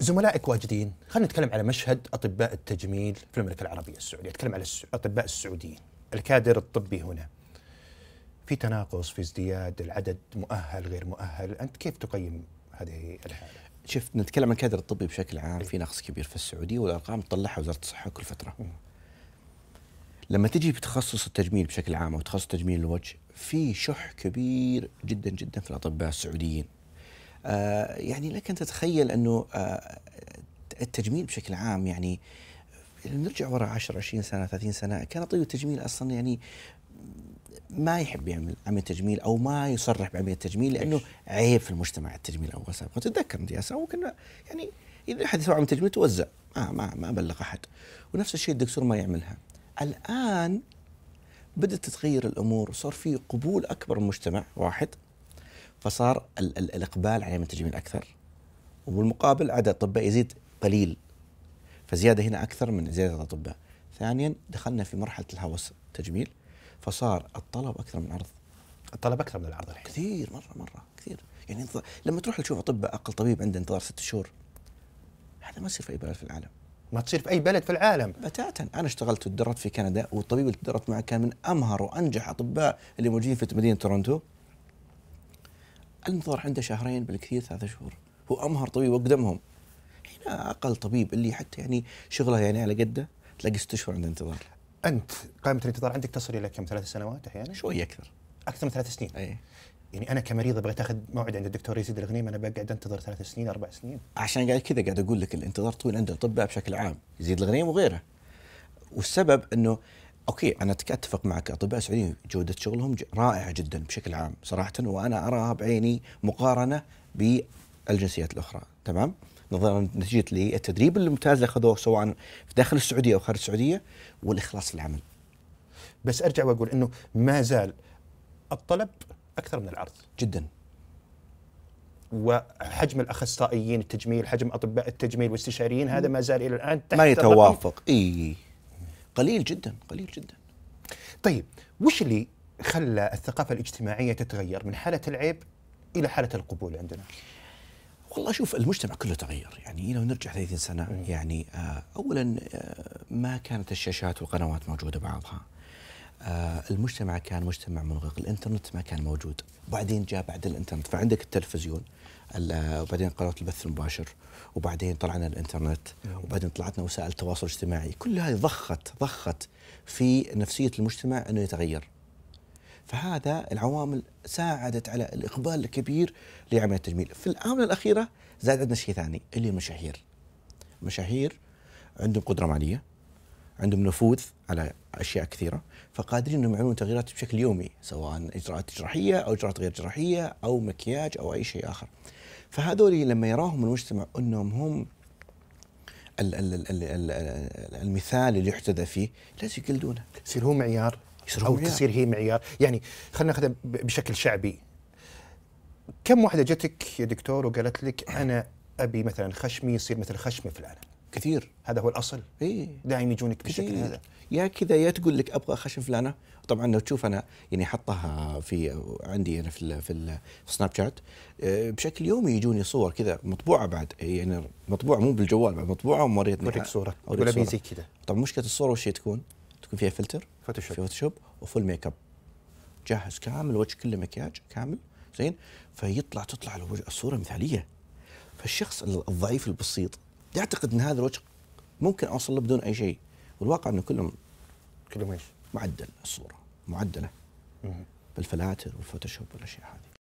زملائك واجدين خلينا نتكلم على مشهد اطباء التجميل في المملكه العربيه السعوديه اتكلم على الاطباء السعوديين الكادر الطبي هنا في تناقص في ازدياد العدد مؤهل غير مؤهل انت كيف تقيم هذه الحاله شفت نتكلم عن الكادر الطبي بشكل عام إيه. في نقص كبير في السعوديه والارقام تطلعها وزاره الصحه كل فتره لما تجي بتخصص التجميل بشكل عام او تخصص تجميل الوجه في شح كبير جدا جدا في الاطباء السعوديين آه، يعني لك ان تتخيل انه آه، التجميل بشكل عام يعني نرجع ورا 10 20 سنه 30 سنه كان طبيب التجميل اصلا يعني ما يحب يعمل عمليه تجميل او ما يصرح بعمليه تجميل لانه عيب في المجتمع التجميل او سابقا تتذكر انت ياسر كنا يعني اذا احد يسوي عمليه تجميل توزع آه ما ما بلغ احد ونفس الشيء الدكتور ما يعملها الان بدات تتغير الامور وصار في قبول اكبر من المجتمع واحد فصار ال ال الاقبال على المنتجين اكثر وبالمقابل عدد الاطباء يزيد قليل فزياده هنا اكثر من زياده الاطباء ثانيا دخلنا في مرحله الهوس التجميل فصار الطلب اكثر من العرض الطلب اكثر من العرض الحين كثير مره مره كثير يعني انت... لما تروح تشوف اطباء اقل طبيب عنده انتظار ست شهور هذا ما يصير في اي بلد في العالم ما تصير في اي بلد في العالم بتاتا انا اشتغلت وتدربت في كندا والطبيب اللي تدربت معه كان من امهر وانجح اطباء اللي موجودين في مدينه تورنتو المتضرر عنده شهرين بالكثير ثلاثة شهور هو امهر طبيب واقدمهم هنا اقل طبيب اللي حتى يعني شغله يعني على قده تلاقي ست شهور عنده انتظار انت قائمه الانتظار عندك تصل الى كم ثلاث سنوات احيانا؟ شوي اكثر اكثر من ثلاث سنين اي يعني انا كمريض بغيت اخذ موعد عند الدكتور يزيد الغنيم انا بقعد انتظر ثلاث سنين اربع سنين عشان قاعد كذا قاعد اقول لك الانتظار طويل عند الاطباء بشكل عام يزيد الغنيم وغيره والسبب انه اوكي انا اتفق معك اطباء سعوديين جوده شغلهم رائعه جدا بشكل عام صراحه وانا اراها بعيني مقارنه بالجنسيات الاخرى تمام نظرا نتيجه للتدريب الممتاز اللي اخذوه سواء في داخل السعوديه او خارج السعوديه والاخلاص في العمل بس ارجع واقول انه ما زال الطلب اكثر من العرض جدا وحجم الاخصائيين التجميل حجم اطباء التجميل والاستشاريين هذا ما زال الى الان تحت ما يتوافق اي قليل جدا قليل جدا طيب وش اللي خلى الثقافة الاجتماعية تتغير من حالة العيب إلى حالة القبول عندنا؟ والله شوف المجتمع كله تغير يعني لو نرجع 30 سنة يعني آه، أولا آه، ما كانت الشاشات والقنوات موجودة بعضها آه، المجتمع كان مجتمع منغلق الانترنت ما كان موجود وبعدين جاء بعد الانترنت فعندك التلفزيون آه، وبعدين قنوات البث المباشر وبعدين طلعنا الانترنت نعم. وبعدين طلعتنا وسائل التواصل الاجتماعي كل هذه ضخت ضخت في نفسيه المجتمع انه يتغير فهذا العوامل ساعدت على الاقبال الكبير لعمليه التجميل في الاونه الاخيره زاد عندنا شيء ثاني اللي هي المشاهير المشاهير عندهم قدره ماليه عندهم نفوذ على اشياء كثيره فقادرين انهم يعملون تغييرات بشكل يومي سواء اجراءات جراحيه او اجراءات غير جراحيه او مكياج او اي شيء اخر فهذول لما يراهم المجتمع انهم هم المثال اللي يحتذى فيه لازم يقلدونه يصير هو معيار يصير هو او تصير هي معيار يعني خلينا ناخذها بشكل شعبي كم واحده جتك يا دكتور وقالت لك انا ابي مثلا خشمي يصير مثل خشمي العالم كثير هذا هو الاصل اي دائما يجونك بالشكل إيه. هذا يا كذا يا تقول لك ابغى خشن فلانه طبعا لو تشوف انا يعني حطها في عندي انا في الـ في, الـ في سناب شات آه، بشكل يومي يجوني صور كذا مطبوعه بعد إيه، يعني مطبوعه مو بالجوال بعد مطبوعه وموريتني اوريك صوره ولا زي كذا طبعا مشكله الصوره وش تكون؟ تكون فيها فلتر فوتوشوب فوتوشوب وفول ميك اب جاهز كامل وجه كله مكياج كامل زين فيطلع تطلع الصوره مثاليه فالشخص الضعيف البسيط يعتقد ان هذا الوجه ممكن اوصل له بدون اي شيء والواقع انه كلهم كلهم ايش؟ معدل الصوره معدله بالفلاتر والفوتوشوب والاشياء هذه